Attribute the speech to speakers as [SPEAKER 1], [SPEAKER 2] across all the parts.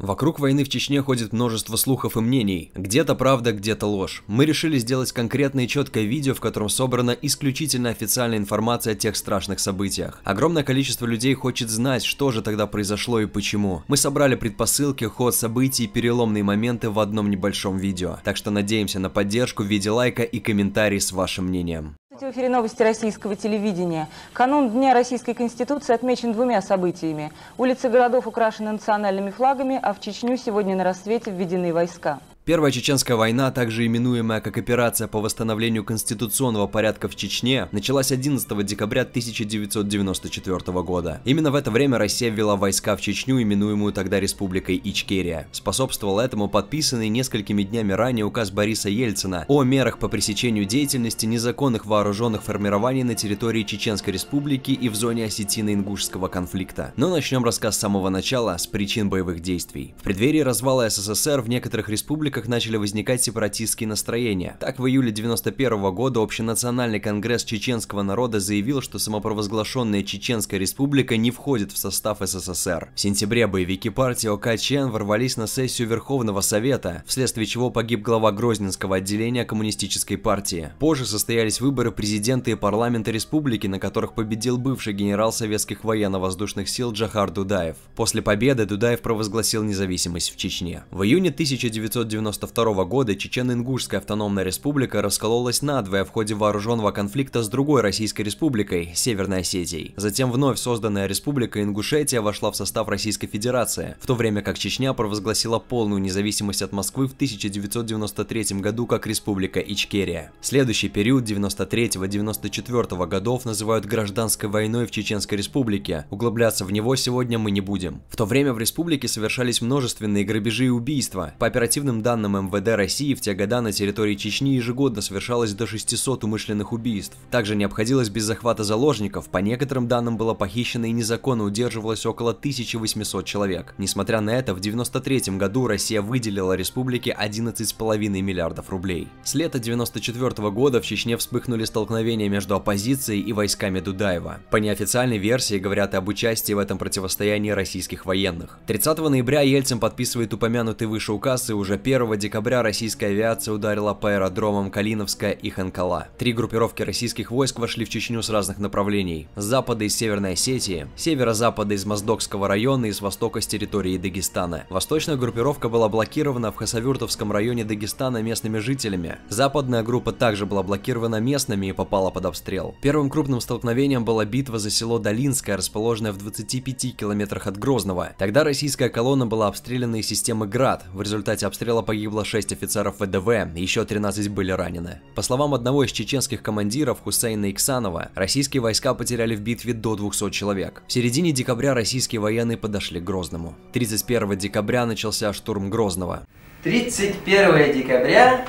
[SPEAKER 1] Вокруг войны в Чечне ходит множество слухов и мнений. Где-то правда, где-то ложь. Мы решили сделать конкретное и четкое видео, в котором собрана исключительно официальная информация о тех страшных событиях. Огромное количество людей хочет знать, что же тогда произошло и почему. Мы собрали предпосылки, ход событий и переломные моменты в одном небольшом видео. Так что надеемся на поддержку в виде лайка и комментарий с вашим мнением. В эфире новости российского телевидения. Канун Дня Российской Конституции отмечен двумя событиями. Улицы городов украшены национальными флагами, а в Чечню сегодня на рассвете введены войска. Первая чеченская война, также именуемая как операция по восстановлению конституционного порядка в Чечне, началась 11 декабря 1994 года. Именно в это время Россия ввела войска в Чечню, именуемую тогда республикой Ичкерия. Способствовал этому подписанный несколькими днями ранее указ Бориса Ельцина о мерах по пресечению деятельности незаконных вооруженных формирований на территории Чеченской республики и в зоне осетино-ингушского конфликта. Но начнем рассказ с самого начала, с причин боевых действий. В преддверии развала СССР в некоторых республиках республиках начали возникать сепаратистские настроения. Так, в июле 91 -го года Общенациональный конгресс чеченского народа заявил, что самопровозглашенная Чеченская республика не входит в состав СССР. В сентябре боевики партии ОКЧН ворвались на сессию Верховного Совета, вследствие чего погиб глава Грозненского отделения коммунистической партии. Позже состоялись выборы президента и парламента республики, на которых победил бывший генерал советских военно-воздушных сил Джахар Дудаев. После победы Дудаев провозгласил независимость в Чечне. В июне 1990 1992 года чечено ингушская автономная республика раскололась надвое в ходе вооруженного конфликта с другой российской республикой – Северной Осетией. Затем вновь созданная республика Ингушетия вошла в состав Российской Федерации, в то время как Чечня провозгласила полную независимость от Москвы в 1993 году как республика Ичкерия. Следующий период 93-94 годов называют гражданской войной в Чеченской республике, углубляться в него сегодня мы не будем. В то время в республике совершались множественные грабежи и убийства. По оперативным данным данным МВД России, в те года на территории Чечни ежегодно совершалось до 600 умышленных убийств. Также не обходилось без захвата заложников, по некоторым данным было похищено и незаконно удерживалось около 1800 человек. Несмотря на это, в 1993 году Россия выделила республике 11,5 миллиардов рублей. С лета 1994 года в Чечне вспыхнули столкновения между оппозицией и войсками Дудаева. По неофициальной версии говорят об участии в этом противостоянии российских военных. 30 ноября Ельцин подписывает упомянутый выше указ и уже 1 1 декабря российская авиация ударила по аэродромам Калиновская и Ханкала. Три группировки российских войск вошли в Чечню с разных направлений. С запада и Северной Осетии, северо-запада из Моздокского района и с востока с территории Дагестана. Восточная группировка была блокирована в Хасавюртовском районе Дагестана местными жителями. Западная группа также была блокирована местными и попала под обстрел. Первым крупным столкновением была битва за село Долинское, расположенное в 25 километрах от Грозного. Тогда российская колонна была обстреляна из системы «Град». В результате обстрела погибло 6 офицеров ВДВ, еще 13 были ранены. По словам одного из чеченских командиров Хусейна Иксанова, российские войска потеряли в битве до 200 человек. В середине декабря российские военные подошли к Грозному. 31 декабря начался штурм Грозного. 31 декабря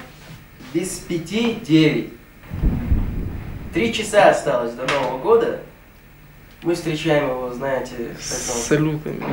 [SPEAKER 1] без пяти девять. Три часа осталось до Нового года. Мы встречаем его, знаете, с салютами.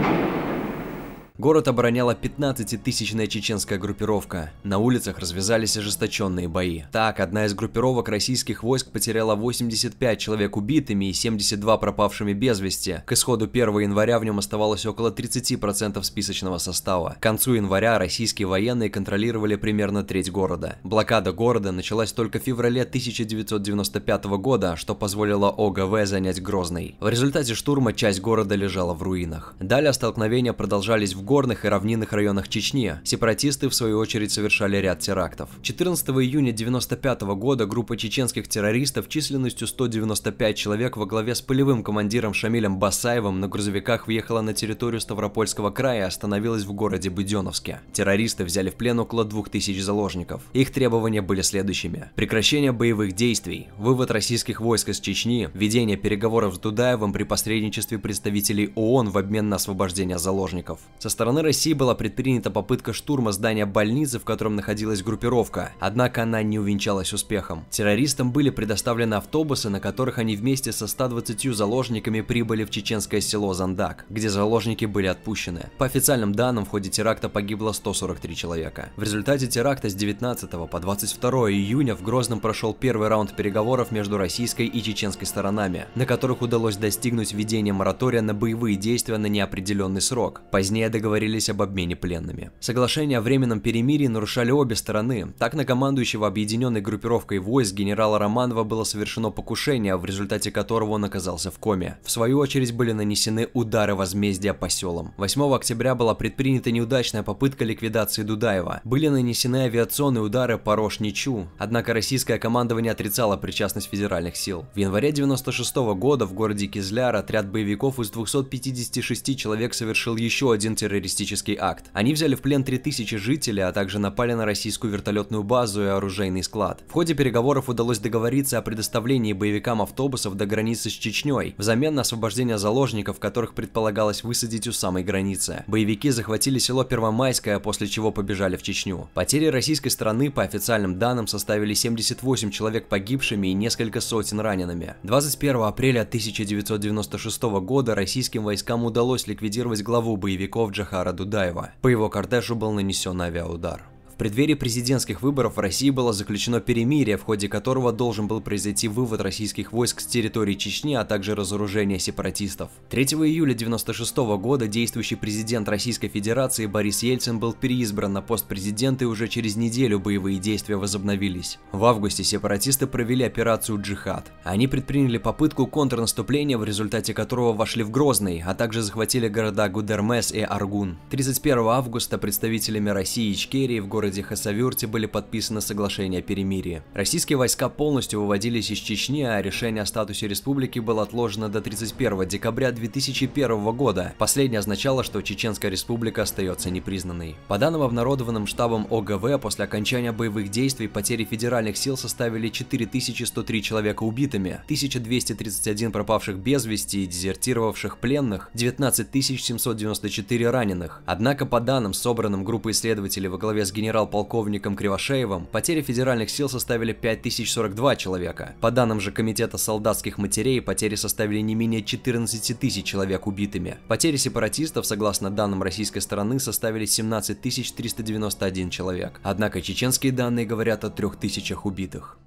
[SPEAKER 1] Город обороняла 15-тысячная чеченская группировка. На улицах развязались ожесточенные бои. Так, одна из группировок российских войск потеряла 85 человек убитыми и 72 пропавшими без вести. К исходу 1 января в нем оставалось около 30% списочного состава. К концу января российские военные контролировали примерно треть города. Блокада города началась только в феврале 1995 года, что позволило ОГВ занять Грозный. В результате штурма часть города лежала в руинах. Далее столкновения продолжались в горных и равнинных районах Чечни. Сепаратисты, в свою очередь, совершали ряд терактов. 14 июня 1995 года группа чеченских террористов численностью 195 человек во главе с полевым командиром Шамилем Басаевым на грузовиках въехала на территорию Ставропольского края и остановилась в городе Буденовске. Террористы взяли в плен около 2000 заложников. Их требования были следующими. Прекращение боевых действий, вывод российских войск из Чечни, ведение переговоров с Дудаевым при посредничестве представителей ООН в обмен на освобождение заложников. Со стороны России была предпринята попытка штурма здания больницы, в котором находилась группировка, однако она не увенчалась успехом. Террористам были предоставлены автобусы, на которых они вместе со 120 заложниками прибыли в чеченское село Зандак, где заложники были отпущены. По официальным данным, в ходе теракта погибло 143 человека. В результате теракта с 19 по 22 июня в Грозном прошел первый раунд переговоров между российской и чеченской сторонами, на которых удалось достигнуть введения моратория на боевые действия на неопределенный срок. Позднее договор договорились об обмене пленными. Соглашение о временном перемирии нарушали обе стороны. Так на командующего объединенной группировкой войск генерала Романова было совершено покушение, в результате которого он оказался в коме. В свою очередь были нанесены удары возмездия по селам. 8 октября была предпринята неудачная попытка ликвидации Дудаева. Были нанесены авиационные удары по рош однако российское командование отрицало причастность федеральных сил. В январе 96 -го года в городе Кизляр отряд боевиков из 256 человек совершил еще один терроризм террористический акт. Они взяли в плен 3000 жителей, а также напали на российскую вертолетную базу и оружейный склад. В ходе переговоров удалось договориться о предоставлении боевикам автобусов до границы с Чечней, взамен на освобождение заложников, которых предполагалось высадить у самой границы. Боевики захватили село Первомайское, после чего побежали в Чечню. Потери российской страны, по официальным данным, составили 78 человек погибшими и несколько сотен ранеными. 21 апреля 1996 года российским войскам удалось ликвидировать главу боевиков Джахангира Захара Дудаева. По его кортежу был нанесен авиаудар преддверии президентских выборов в России было заключено перемирие, в ходе которого должен был произойти вывод российских войск с территории Чечни, а также разоружение сепаратистов. 3 июля 1996 года действующий президент Российской Федерации Борис Ельцин был переизбран на пост президента и уже через неделю боевые действия возобновились. В августе сепаратисты провели операцию «Джихад». Они предприняли попытку контрнаступления, в результате которого вошли в Грозный, а также захватили города Гудермес и Аргун. 31 августа представителями России и Ичкерии в городе городе Хасавюрте были подписаны соглашения о перемирии. Российские войска полностью выводились из Чечни, а решение о статусе республики было отложено до 31 декабря 2001 года. Последнее означало, что Чеченская республика остается непризнанной. По данным обнародованным штабом ОГВ, после окончания боевых действий потери федеральных сил составили 4103 человека убитыми, 1231 пропавших без вести и дезертировавших пленных, 19794 раненых. Однако, по данным, собранным группой исследователей во главе с генералом генерал-полковником Кривошеевым, потери федеральных сил составили 5042 человека. По данным же Комитета солдатских матерей, потери составили не менее 14 тысяч человек убитыми. Потери сепаратистов, согласно данным российской стороны, составили 17 391 человек. Однако чеченские данные говорят о 3000 убитых.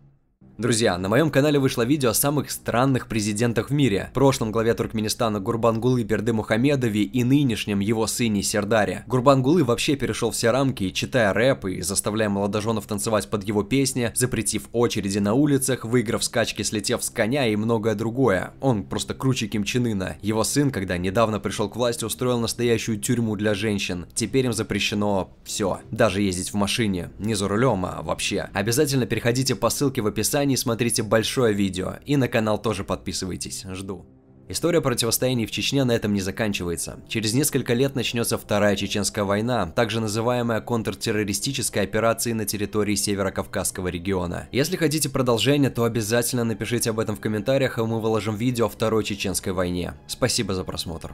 [SPEAKER 1] Друзья, на моем канале вышло видео о самых странных президентах в мире, прошлом главе Туркменистана Гурбангулы Берды Мухамедове и нынешнем его сыне Сердаре. Гурбангулы вообще перешел все рамки, читая рэп и заставляя молодоженов танцевать под его песни, запретив очереди на улицах, выиграв скачки, слетев с коня и многое другое. Он просто круче Ким Чен Ына. Его сын, когда недавно пришел к власти, устроил настоящую тюрьму для женщин. Теперь им запрещено все, даже ездить в машине, не за рулем, а вообще. Обязательно переходите по ссылке в описании Германии смотрите большое видео и на канал тоже подписывайтесь, жду. История противостояний в Чечне на этом не заканчивается. Через несколько лет начнется Вторая Чеченская война, также называемая контртеррористической операцией на территории Северо-Кавказского региона. Если хотите продолжения, то обязательно напишите об этом в комментариях, и мы выложим видео о Второй Чеченской войне. Спасибо за просмотр.